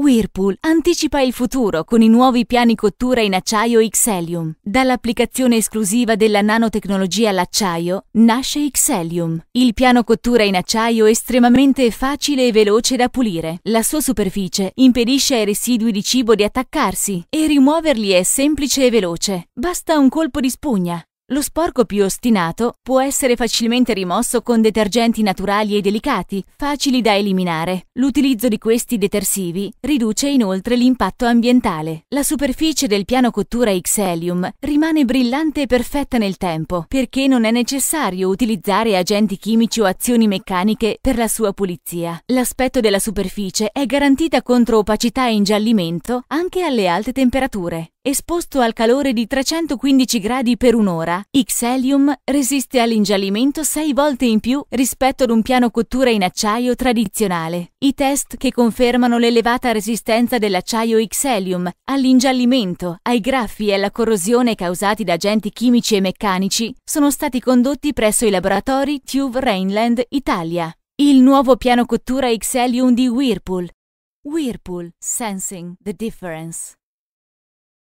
Whirlpool anticipa il futuro con i nuovi piani cottura in acciaio Xelium. Dall'applicazione esclusiva della nanotecnologia all'acciaio nasce Xelium, il piano cottura in acciaio è estremamente facile e veloce da pulire. La sua superficie impedisce ai residui di cibo di attaccarsi e rimuoverli è semplice e veloce. Basta un colpo di spugna. Lo sporco più ostinato può essere facilmente rimosso con detergenti naturali e delicati, facili da eliminare. L'utilizzo di questi detersivi riduce inoltre l'impatto ambientale. La superficie del piano cottura Xelium rimane brillante e perfetta nel tempo, perché non è necessario utilizzare agenti chimici o azioni meccaniche per la sua pulizia. L'aspetto della superficie è garantita contro opacità e ingiallimento anche alle alte temperature. Esposto al calore di 315 gradi per un'ora, Xelium resiste all'ingiallimento 6 volte in più rispetto ad un piano cottura in acciaio tradizionale. I test che confermano l'elevata resistenza dell'acciaio Xelium all'ingiallimento, ai graffi e alla corrosione causati da agenti chimici e meccanici sono stati condotti presso i laboratori Tube Rainland Italia. Il nuovo piano cottura Xelium di Whirlpool. Whirlpool Sensing the Difference.